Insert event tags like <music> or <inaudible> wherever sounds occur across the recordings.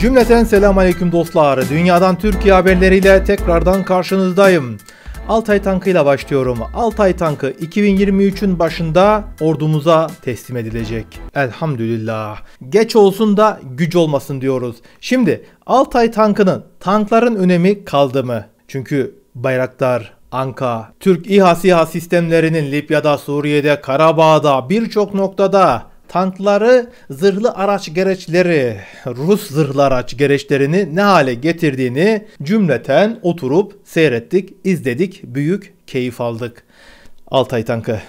Cümleten selam aleyküm dostlar. Dünyadan Türkiye haberleriyle tekrardan karşınızdayım. Altay tankıyla başlıyorum. Altay tankı 2023'ün başında ordumuza teslim edilecek. Elhamdülillah. Geç olsun da güç olmasın diyoruz. Şimdi Altay tankının tankların önemi kaldı mı? Çünkü bayraklar, Anka, Türk İHA SİHA sistemlerinin Libya'da, Suriye'de, Karabağ'da birçok noktada tankları, zırhlı araç gereçleri, Rus zırhlı araç gereçlerini ne hale getirdiğini cümleten oturup seyrettik, izledik, büyük keyif aldık. Altay tankı.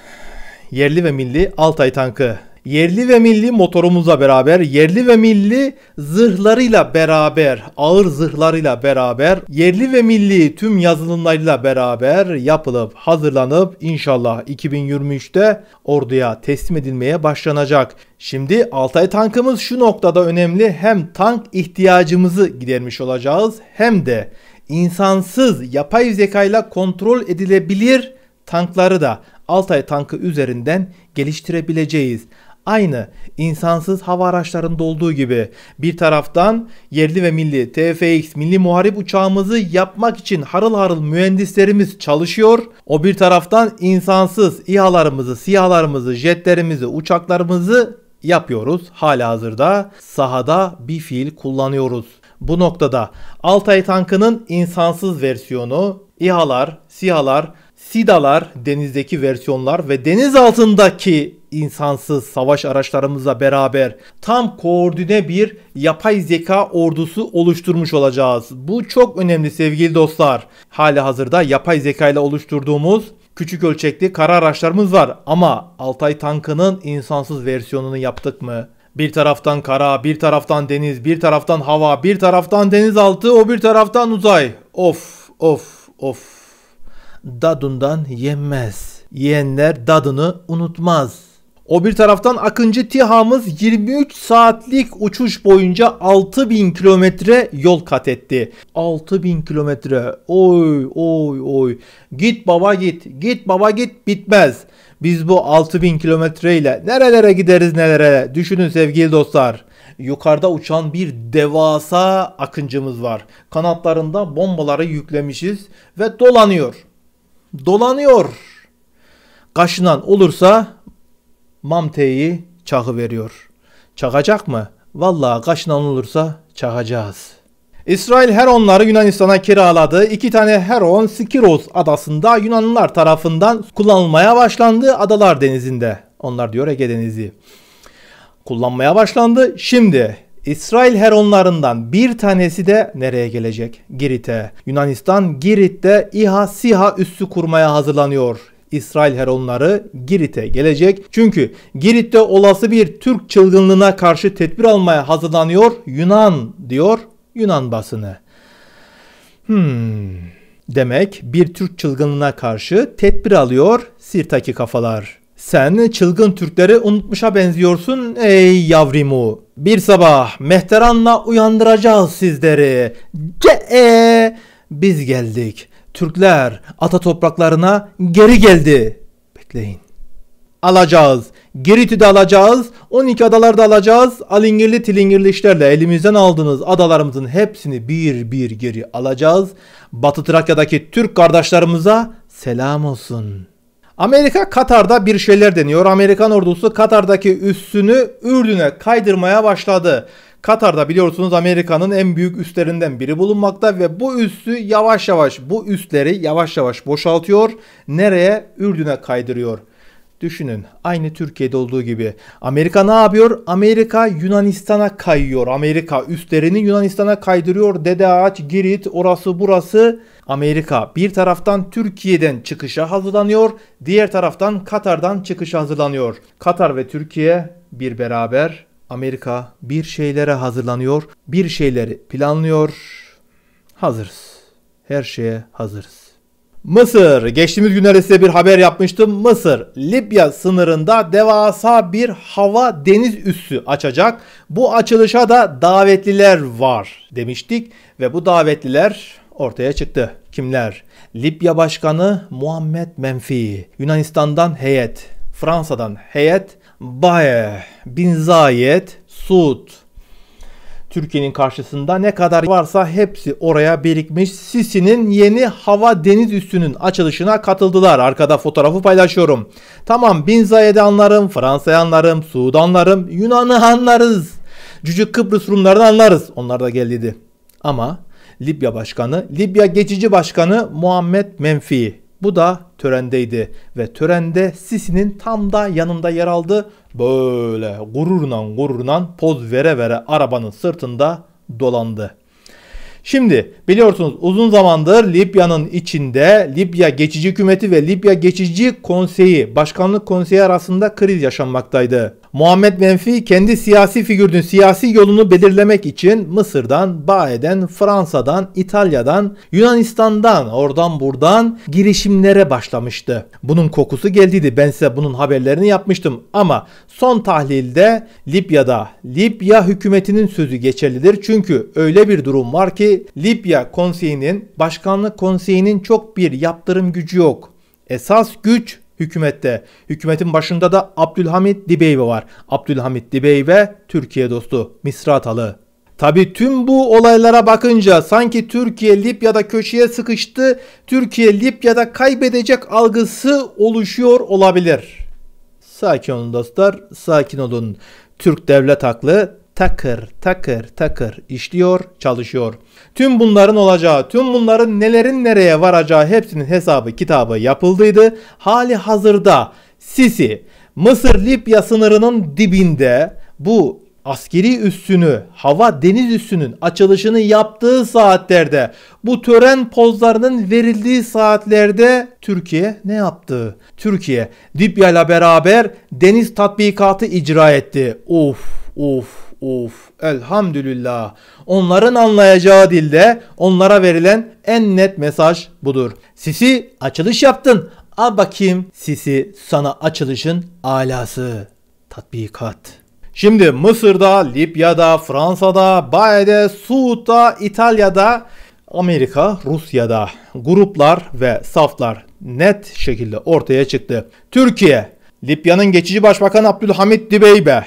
Yerli ve milli Altay tankı yerli ve milli motorumuzla beraber, yerli ve milli zırhlarıyla beraber, ağır zırhlarıyla beraber, yerli ve milli tüm yazılımlarıyla beraber yapılıp hazırlanıp inşallah 2023'te orduya teslim edilmeye başlanacak. Şimdi Altay tankımız şu noktada önemli. Hem tank ihtiyacımızı gidermiş olacağız hem de insansız yapay zekayla kontrol edilebilir tankları da Altay tankı üzerinden geliştirebileceğiz. Aynı insansız hava araçlarında olduğu gibi bir taraftan yerli ve milli TFX milli muharip uçağımızı yapmak için harıl harıl mühendislerimiz çalışıyor. O bir taraftan insansız İHA'larımızı, SİHA'larımızı, jetlerimizi, uçaklarımızı yapıyoruz. Hala hazırda sahada bir fiil kullanıyoruz. Bu noktada Altay tankının insansız versiyonu İHA'lar, SİHA'lar, SİDA'lar denizdeki versiyonlar ve deniz altındaki insansız savaş araçlarımızla beraber tam koordine bir yapay zeka ordusu oluşturmuş olacağız. Bu çok önemli sevgili dostlar. Hali hazırda yapay zeka ile oluşturduğumuz küçük ölçekli kara araçlarımız var ama Altay tankının insansız versiyonunu yaptık mı? Bir taraftan kara, bir taraftan deniz, bir taraftan hava, bir taraftan denizaltı, o bir taraftan uzay. Of, of, of. Dadundan yenmez. Yiyenler dadını unutmaz. O bir taraftan Akıncı TİHA'mız 23 saatlik uçuş boyunca 6000 kilometre yol kat etti. 6000 kilometre. Oy oy oy. Git baba git. Git baba git bitmez. Biz bu 6000 kilometreyle nerelere gideriz nelere? Düşünün sevgili dostlar. Yukarıda uçan bir devasa akıncımız var. Kanatlarında bombaları yüklemişiz ve dolanıyor. Dolanıyor. Kaşınan olursa Mamte'yi çağı veriyor. Çakacak mı? Vallahi kaçınan olursa çakacağız. İsrail Heronları Yunanistan'a kiraladı. İki tane Heron Sikiros adasında Yunanlılar tarafından kullanılmaya başlandı Adalar Denizi'nde. Onlar diyor Ege Denizi. Kullanmaya başlandı. Şimdi İsrail Heronlarından bir tanesi de nereye gelecek? Girit'e. Yunanistan Girit'te İHA SİHA üssü kurmaya hazırlanıyor. İsrail Heronları Girit'e gelecek. Çünkü Girit'te olası bir Türk çılgınlığına karşı tedbir almaya hazırlanıyor Yunan diyor Yunan basını. Hmm. Demek bir Türk çılgınlığına karşı tedbir alıyor Sirtaki kafalar. Sen çılgın Türkleri unutmuşa benziyorsun ey yavrimu. Bir sabah mehteranla uyandıracağız sizleri. Ce biz geldik.'' Türkler ata topraklarına geri geldi. Bekleyin. Alacağız. Girit'i de alacağız. 12 adalar da alacağız. Alingirli tilingirli işlerle elimizden aldığınız adalarımızın hepsini bir bir geri alacağız. Batı Trakya'daki Türk kardeşlerimize selam olsun. Amerika Katar'da bir şeyler deniyor. Amerikan ordusu Katar'daki üssünü Ürdün'e kaydırmaya başladı. Katar'da biliyorsunuz Amerika'nın en büyük üstlerinden biri bulunmakta ve bu üssü yavaş yavaş bu üsleri yavaş yavaş boşaltıyor. Nereye? Ürdün'e kaydırıyor. Düşünün aynı Türkiye'de olduğu gibi. Amerika ne yapıyor? Amerika Yunanistan'a kayıyor. Amerika üstlerini Yunanistan'a kaydırıyor. Dede Ağaç, Girit, orası burası. Amerika bir taraftan Türkiye'den çıkışa hazırlanıyor. Diğer taraftan Katar'dan çıkışa hazırlanıyor. Katar ve Türkiye bir beraber Amerika bir şeylere hazırlanıyor, bir şeyleri planlıyor. Hazırız. Her şeye hazırız. Mısır. Geçtiğimiz günlerde size bir haber yapmıştım. Mısır, Libya sınırında devasa bir hava deniz üssü açacak. Bu açılışa da davetliler var demiştik ve bu davetliler ortaya çıktı. Kimler? Libya Başkanı Muhammed Menfi, Yunanistan'dan heyet, Fransa'dan heyet, Baye, Bin Zayed, Suud. Türkiye'nin karşısında ne kadar varsa hepsi oraya birikmiş. Sisi'nin yeni hava deniz üssünün açılışına katıldılar. Arkada fotoğrafı paylaşıyorum. Tamam Bin Zayed'i anlarım, Fransa'yı anlarım, Suud'u anlarım, Yunan'ı anlarız. Cücük Kıbrıs Rumlarını anlarız. Onlar da geldiydi. Ama Libya Başkanı, Libya Geçici Başkanı Muhammed Menfi bu da törendeydi ve törende Sisi'nin tam da yanında yer aldı. Böyle gururla gururla poz vere vere arabanın sırtında dolandı. Şimdi biliyorsunuz uzun zamandır Libya'nın içinde Libya Geçici Hükümeti ve Libya Geçici Konseyi, Başkanlık Konseyi arasında kriz yaşanmaktaydı. Muhammed Menfi kendi siyasi figürünün siyasi yolunu belirlemek için Mısır'dan, Bae'den, Fransa'dan, İtalya'dan, Yunanistan'dan, oradan buradan girişimlere başlamıştı. Bunun kokusu geldiydi. Ben size bunun haberlerini yapmıştım. Ama son tahlilde Libya'da Libya hükümetinin sözü geçerlidir. Çünkü öyle bir durum var ki Libya konseyinin, başkanlık konseyinin çok bir yaptırım gücü yok. Esas güç hükümette. Hükümetin başında da Abdülhamit Dibeybe var. Abdülhamit Dibeybe Türkiye dostu, atalı. Tabi tüm bu olaylara bakınca sanki Türkiye Libya'da köşeye sıkıştı, Türkiye Libya'da kaybedecek algısı oluşuyor olabilir. Sakin olun dostlar, sakin olun. Türk devlet aklı takır takır takır işliyor, çalışıyor. Tüm bunların olacağı, tüm bunların nelerin nereye varacağı hepsinin hesabı kitabı yapıldıydı. Hali hazırda Sisi Mısır-Libya sınırının dibinde bu askeri üssünü, hava deniz üssünün açılışını yaptığı saatlerde, bu tören pozlarının verildiği saatlerde Türkiye ne yaptı? Türkiye Libya ile beraber deniz tatbikatı icra etti. Of of Uf, elhamdülillah. Onların anlayacağı dilde onlara verilen en net mesaj budur. Sisi açılış yaptın. Al bakayım Sisi sana açılışın alası. Tatbikat. Şimdi Mısır'da, Libya'da, Fransa'da, Baye'de, Suud'da, İtalya'da, Amerika, Rusya'da gruplar ve saflar net şekilde ortaya çıktı. Türkiye, Libya'nın geçici başbakan Abdülhamit Dibeybe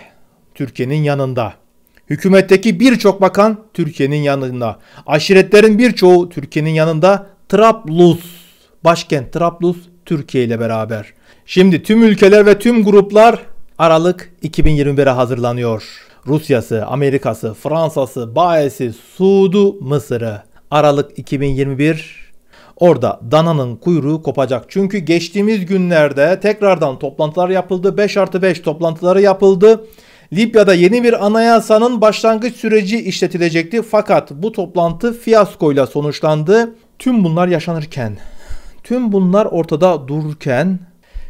Türkiye'nin yanında. Hükümetteki birçok bakan Türkiye'nin yanında. Aşiretlerin birçoğu Türkiye'nin yanında. Trablus, başkent Trablus Türkiye ile beraber. Şimdi tüm ülkeler ve tüm gruplar Aralık 2021'e hazırlanıyor. Rusya'sı, Amerika'sı, Fransa'sı, Bayesi, Suud'u, Mısır'ı. Aralık 2021 Orada dananın kuyruğu kopacak. Çünkü geçtiğimiz günlerde tekrardan toplantılar yapıldı. 5 artı 5 toplantıları yapıldı. Libya'da yeni bir anayasanın başlangıç süreci işletilecekti fakat bu toplantı fiyaskoyla sonuçlandı. Tüm bunlar yaşanırken, tüm bunlar ortada dururken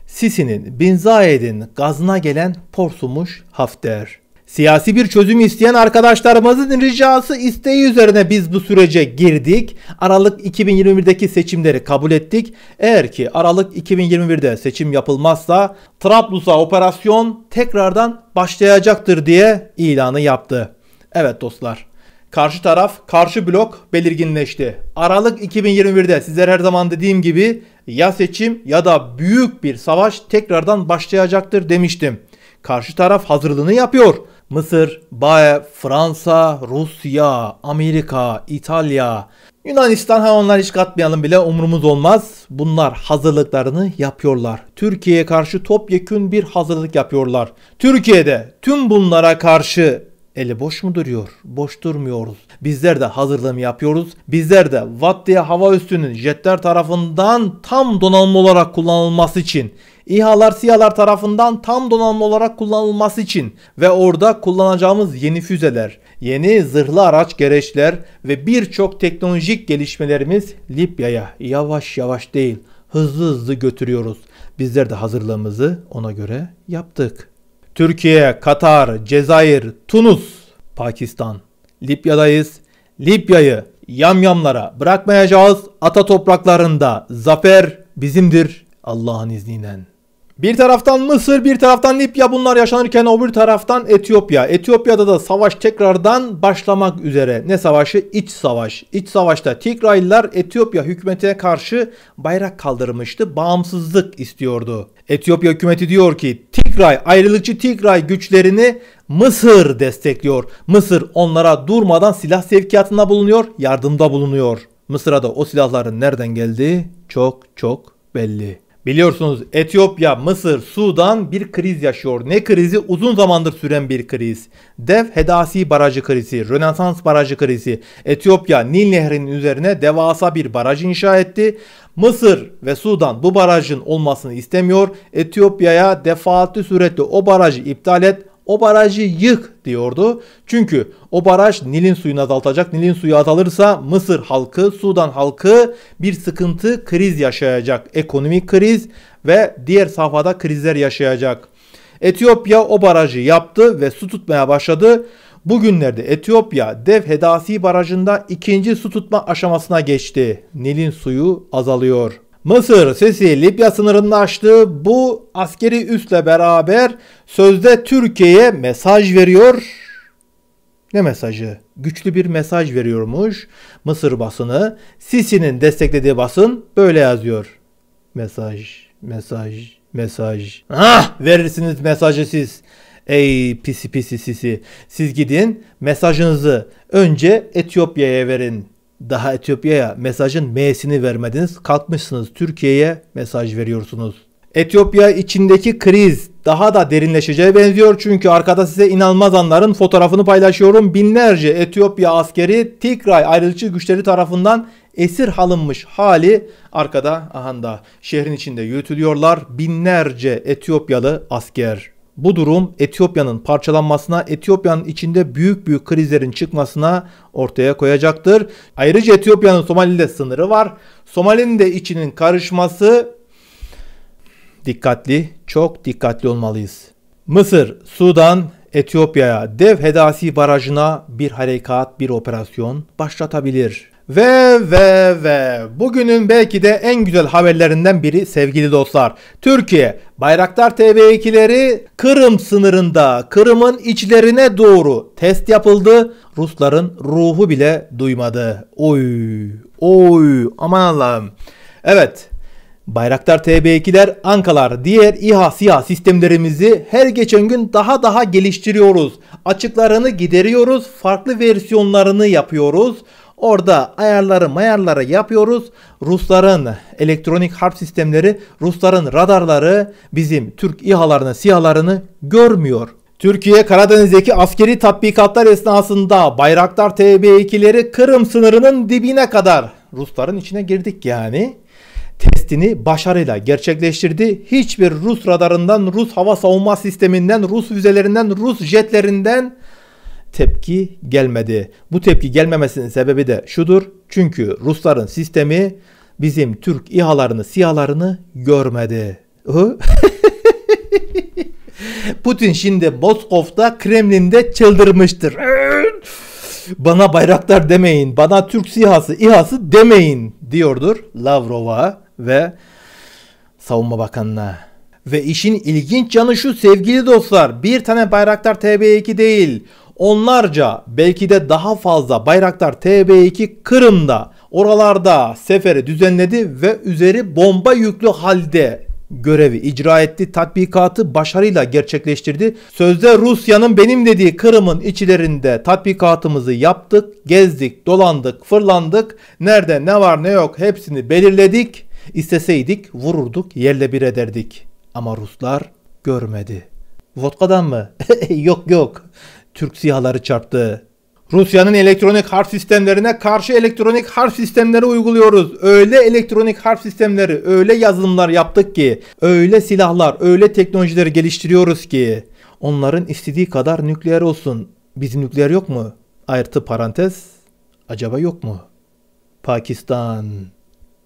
Sisi'nin, Bin Zayed'in gazına gelen porsumuş Hafter. Siyasi bir çözüm isteyen arkadaşlarımızın ricası isteği üzerine biz bu sürece girdik. Aralık 2021'deki seçimleri kabul ettik. Eğer ki Aralık 2021'de seçim yapılmazsa Trablus'a operasyon tekrardan başlayacaktır diye ilanı yaptı. Evet dostlar. Karşı taraf, karşı blok belirginleşti. Aralık 2021'de sizler her zaman dediğim gibi ya seçim ya da büyük bir savaş tekrardan başlayacaktır demiştim. Karşı taraf hazırlığını yapıyor. Mısır, Bae, Fransa, Rusya, Amerika, İtalya, Yunanistan ha onlar hiç katmayalım bile umurumuz olmaz. Bunlar hazırlıklarını yapıyorlar. Türkiye'ye karşı topyekün bir hazırlık yapıyorlar. Türkiye'de tüm bunlara karşı eli boş mu duruyor? Boş durmuyoruz. Bizler de hazırlığını yapıyoruz. Bizler de Vat diye hava üstünün jetler tarafından tam donanma olarak kullanılması için İHA'lar SİHA'lar tarafından tam donanımlı olarak kullanılması için ve orada kullanacağımız yeni füzeler, yeni zırhlı araç gereçler ve birçok teknolojik gelişmelerimiz Libya'ya yavaş yavaş değil hızlı hızlı götürüyoruz. Bizler de hazırlığımızı ona göre yaptık. Türkiye, Katar, Cezayir, Tunus, Pakistan. Libya'dayız. Libya'yı yamyamlara bırakmayacağız. Ata topraklarında zafer bizimdir Allah'ın izniyle. Bir taraftan Mısır, bir taraftan Libya bunlar yaşanırken öbür taraftan Etiyopya. Etiyopya'da da savaş tekrardan başlamak üzere. Ne savaşı? İç savaş. İç savaşta Tigraylılar Etiyopya hükümetine karşı bayrak kaldırmıştı. Bağımsızlık istiyordu. Etiyopya hükümeti diyor ki Tigray, ayrılıkçı Tigray güçlerini Mısır destekliyor. Mısır onlara durmadan silah sevkiyatında bulunuyor, yardımda bulunuyor. Mısır'a da o silahların nereden geldiği çok çok belli. Biliyorsunuz Etiyopya, Mısır, Sudan bir kriz yaşıyor. Ne krizi? Uzun zamandır süren bir kriz. Dev Hedasi Barajı krizi, Rönesans Barajı krizi. Etiyopya Nil Nehri'nin üzerine devasa bir baraj inşa etti. Mısır ve Sudan bu barajın olmasını istemiyor. Etiyopya'ya defaatli suretle o barajı iptal et, o barajı yık diyordu. Çünkü o baraj Nil'in suyunu azaltacak. Nil'in suyu azalırsa Mısır halkı, Sudan halkı bir sıkıntı, kriz yaşayacak. Ekonomik kriz ve diğer safhada krizler yaşayacak. Etiyopya o barajı yaptı ve su tutmaya başladı. Bugünlerde Etiyopya Dev Hedasi Barajı'nda ikinci su tutma aşamasına geçti. Nil'in suyu azalıyor. Mısır Sisi Libya sınırında açtı. Bu askeri üsle beraber sözde Türkiye'ye mesaj veriyor. Ne mesajı? Güçlü bir mesaj veriyormuş Mısır basını. Sisi'nin desteklediği basın böyle yazıyor. Mesaj, mesaj, mesaj. Ah verirsiniz mesajı siz. Ey pisi pisi sisi. Siz gidin mesajınızı önce Etiyopya'ya verin. Daha Etiyopya'ya mesajın M'sini vermediniz. Kalkmışsınız Türkiye'ye mesaj veriyorsunuz. Etiyopya içindeki kriz daha da derinleşeceğe benziyor çünkü arkada size inanılmaz anların fotoğrafını paylaşıyorum. Binlerce Etiyopya askeri Tigray ayrılıkçı güçleri tarafından esir alınmış hali arkada ahanda şehrin içinde yürütülüyorlar. Binlerce Etiyopyalı asker. Bu durum Etiyopya'nın parçalanmasına, Etiyopya'nın içinde büyük büyük krizlerin çıkmasına ortaya koyacaktır. Ayrıca Etiyopya'nın Somali'de sınırı var. Somali'nin de içinin karışması dikkatli, çok dikkatli olmalıyız. Mısır, Sudan, Etiyopya'ya dev Hedasi Barajı'na bir harekat, bir operasyon başlatabilir. Ve ve ve bugünün belki de en güzel haberlerinden biri sevgili dostlar. Türkiye Bayraktar TB2'leri Kırım sınırında Kırım'ın içlerine doğru test yapıldı. Rusların ruhu bile duymadı. Oy oy aman Allah'ım. Evet Bayraktar TB2'ler, Ankalar, diğer İHA SİHA sistemlerimizi her geçen gün daha daha geliştiriyoruz. Açıklarını gideriyoruz, farklı versiyonlarını yapıyoruz. Orada ayarları mayarları yapıyoruz. Rusların elektronik harp sistemleri, Rusların radarları bizim Türk İHA'larını, SİHA'larını görmüyor. Türkiye Karadeniz'deki askeri tatbikatlar esnasında Bayraktar TB2'leri Kırım sınırının dibine kadar Rusların içine girdik yani. Testini başarıyla gerçekleştirdi. Hiçbir Rus radarından, Rus hava savunma sisteminden, Rus füzelerinden, Rus jetlerinden tepki gelmedi. Bu tepki gelmemesinin sebebi de şudur. Çünkü Rusların sistemi bizim Türk İHA'larını, SİHA'larını görmedi. <laughs> Putin şimdi Moskov'da, Kremlin'de çıldırmıştır. <laughs> Bana bayraklar demeyin, bana Türk SİHA'sı, İHA'sı demeyin diyordur Lavrov'a ve Savunma Bakanı'na. Ve işin ilginç yanı şu sevgili dostlar. Bir tane bayraklar TB2 değil onlarca belki de daha fazla Bayraktar TB2 Kırım'da oralarda seferi düzenledi ve üzeri bomba yüklü halde görevi icra etti. Tatbikatı başarıyla gerçekleştirdi. Sözde Rusya'nın benim dediği Kırım'ın içlerinde tatbikatımızı yaptık, gezdik, dolandık, fırlandık. Nerede ne var ne yok hepsini belirledik. İsteseydik vururduk, yerle bir ederdik. Ama Ruslar görmedi. Vodkadan mı? <laughs> yok yok. Türk sihaları çarptı. Rusya'nın elektronik harf sistemlerine karşı elektronik harf sistemleri uyguluyoruz. Öyle elektronik harf sistemleri, öyle yazılımlar yaptık ki, öyle silahlar, öyle teknolojileri geliştiriyoruz ki onların istediği kadar nükleer olsun. Bizim nükleer yok mu? Ayrıtı parantez. Acaba yok mu? Pakistan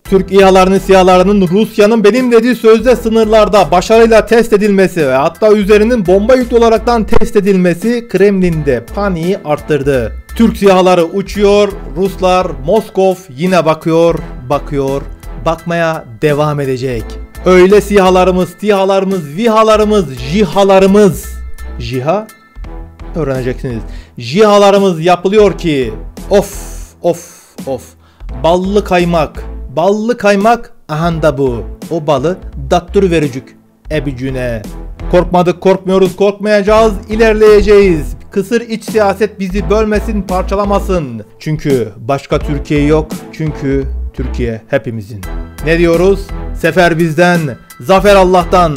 Türk İHA'larının SİHA'larının Rusya'nın benim dediği sözde sınırlarda başarıyla test edilmesi ve hatta üzerinin bomba yüklü olaraktan test edilmesi Kremlin'de paniği arttırdı. Türk SİHA'ları uçuyor, Ruslar Moskov yine bakıyor, bakıyor, bakmaya devam edecek. Öyle SİHA'larımız, TİHA'larımız, VİHA'larımız, JİHA'larımız, JİHA öğreneceksiniz. JİHA'larımız yapılıyor ki of of of ballı kaymak Ballı kaymak ahanda bu. O balı dattır vericük ebicüne. Korkmadık korkmuyoruz korkmayacağız ilerleyeceğiz. Kısır iç siyaset bizi bölmesin parçalamasın. Çünkü başka Türkiye yok. Çünkü Türkiye hepimizin. Ne diyoruz? Sefer bizden, zafer Allah'tan.